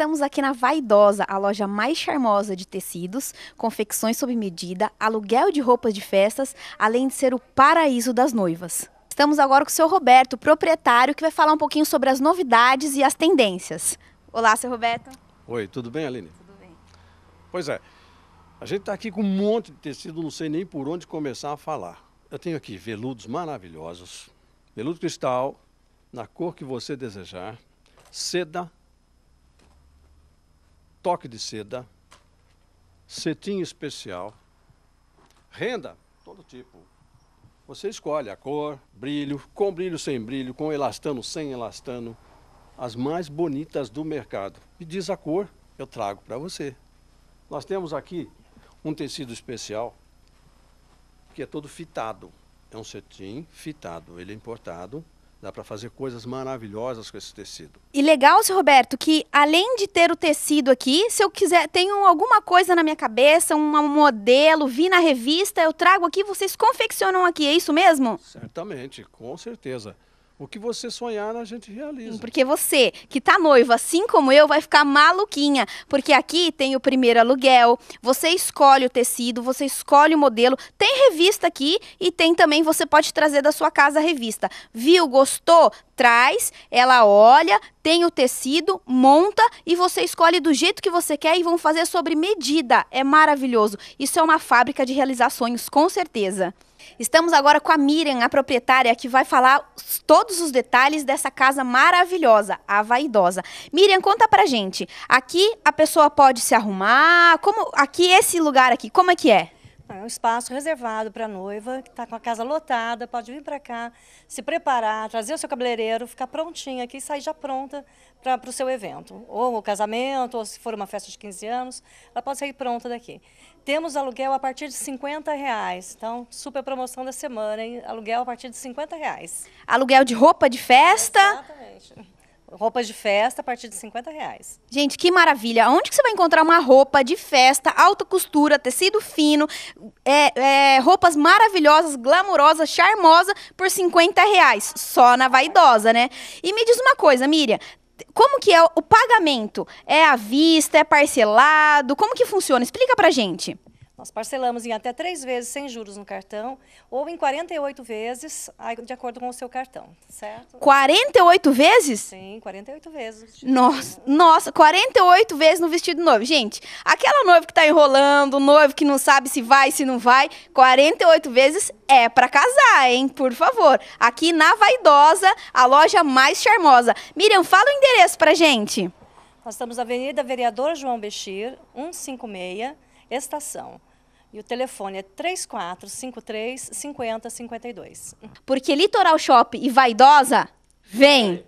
Estamos aqui na Vaidosa, a loja mais charmosa de tecidos, confecções sob medida, aluguel de roupas de festas, além de ser o paraíso das noivas. Estamos agora com o seu Roberto, proprietário, que vai falar um pouquinho sobre as novidades e as tendências. Olá, seu Roberto. Oi, tudo bem, Aline? Tudo bem. Pois é, a gente está aqui com um monte de tecido, não sei nem por onde começar a falar. Eu tenho aqui veludos maravilhosos, veludo cristal, na cor que você desejar, seda toque de seda, cetim especial, renda, todo tipo. Você escolhe a cor, brilho, com brilho, sem brilho, com elastano, sem elastano. As mais bonitas do mercado. Me diz a cor, eu trago para você. Nós temos aqui um tecido especial, que é todo fitado. É um cetim fitado, ele é importado, Dá para fazer coisas maravilhosas com esse tecido. E legal, seu Roberto, que além de ter o tecido aqui, se eu quiser, tenho alguma coisa na minha cabeça, um modelo, vi na revista, eu trago aqui, vocês confeccionam aqui, é isso mesmo? Certamente, com certeza. O que você sonhar, a gente realiza. Porque você, que está noivo, assim como eu, vai ficar maluquinha. Porque aqui tem o primeiro aluguel, você escolhe o tecido, você escolhe o modelo. Tem revista aqui e tem também, você pode trazer da sua casa a revista. Viu, gostou? traz, ela olha, tem o tecido, monta e você escolhe do jeito que você quer e vão fazer sobre medida. É maravilhoso. Isso é uma fábrica de realizar sonhos, com certeza. Estamos agora com a Miriam, a proprietária, que vai falar todos os detalhes dessa casa maravilhosa, a Vaidosa. Miriam, conta pra gente. Aqui a pessoa pode se arrumar? Como aqui esse lugar aqui, como é que é? É um espaço reservado para a noiva, que está com a casa lotada, pode vir para cá, se preparar, trazer o seu cabeleireiro, ficar prontinha aqui e sair já pronta para o seu evento. Ou o casamento, ou se for uma festa de 15 anos, ela pode sair pronta daqui. Temos aluguel a partir de 50 reais, então super promoção da semana, hein? aluguel a partir de 50 reais. Aluguel de roupa de festa? Exatamente. Roupas de festa a partir de 50 reais. Gente, que maravilha. Onde que você vai encontrar uma roupa de festa, alta costura, tecido fino, é, é, roupas maravilhosas, glamourosas, charmosa, por 50 reais? Só na vaidosa, né? E me diz uma coisa, Miriam. Como que é o pagamento? É à vista? É parcelado? Como que funciona? Explica pra gente. Nós parcelamos em até três vezes sem juros no cartão ou em 48 vezes, de acordo com o seu cartão, certo? 48 vezes? Sim, 48 vezes. Nossa, nossa, 48 vezes no vestido novo. Gente, aquela noiva que está enrolando, o noivo que não sabe se vai, se não vai, 48 vezes é para casar, hein? Por favor. Aqui na Vaidosa, a loja mais charmosa. Miriam, fala o endereço pra gente. Nós estamos na Avenida Vereador João Bexir, 156, estação. E o telefone é 3453 5052. Porque Litoral Shop e Vaidosa, vem!